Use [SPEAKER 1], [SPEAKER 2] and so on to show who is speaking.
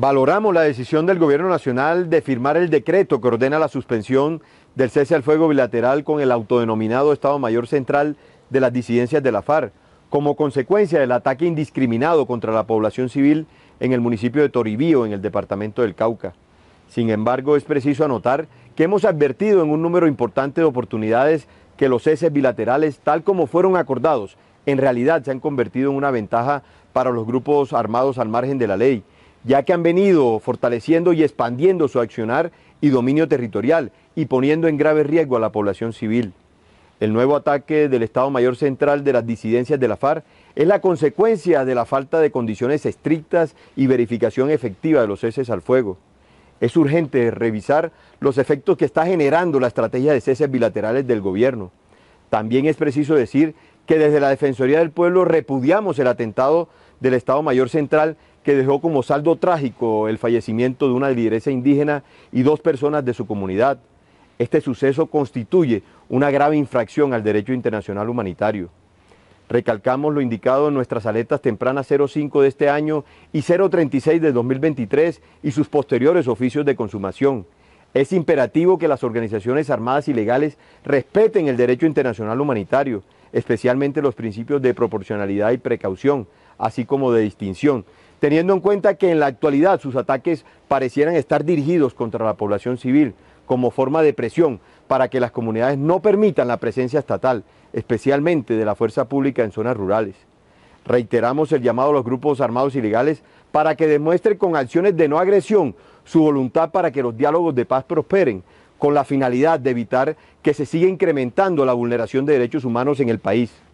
[SPEAKER 1] Valoramos la decisión del Gobierno Nacional de firmar el decreto que ordena la suspensión del cese al fuego bilateral con el autodenominado Estado Mayor Central de las disidencias de la FARC, como consecuencia del ataque indiscriminado contra la población civil en el municipio de Toribío, en el departamento del Cauca. Sin embargo, es preciso anotar que hemos advertido en un número importante de oportunidades que los ceses bilaterales, tal como fueron acordados, en realidad se han convertido en una ventaja para los grupos armados al margen de la ley ya que han venido fortaleciendo y expandiendo su accionar y dominio territorial y poniendo en grave riesgo a la población civil. El nuevo ataque del Estado Mayor Central de las disidencias de la FARC es la consecuencia de la falta de condiciones estrictas y verificación efectiva de los ceses al fuego. Es urgente revisar los efectos que está generando la estrategia de ceses bilaterales del gobierno. También es preciso decir que desde la Defensoría del Pueblo repudiamos el atentado del Estado Mayor Central que dejó como saldo trágico el fallecimiento de una lideresa indígena y dos personas de su comunidad. Este suceso constituye una grave infracción al derecho internacional humanitario. Recalcamos lo indicado en nuestras aletas tempranas 05 de este año y 036 de 2023 y sus posteriores oficios de consumación. Es imperativo que las organizaciones armadas ilegales respeten el derecho internacional humanitario, especialmente los principios de proporcionalidad y precaución, así como de distinción, teniendo en cuenta que en la actualidad sus ataques parecieran estar dirigidos contra la población civil como forma de presión para que las comunidades no permitan la presencia estatal, especialmente de la fuerza pública en zonas rurales. Reiteramos el llamado a los grupos armados ilegales para que demuestren con acciones de no agresión su voluntad para que los diálogos de paz prosperen, con la finalidad de evitar que se siga incrementando la vulneración de derechos humanos en el país.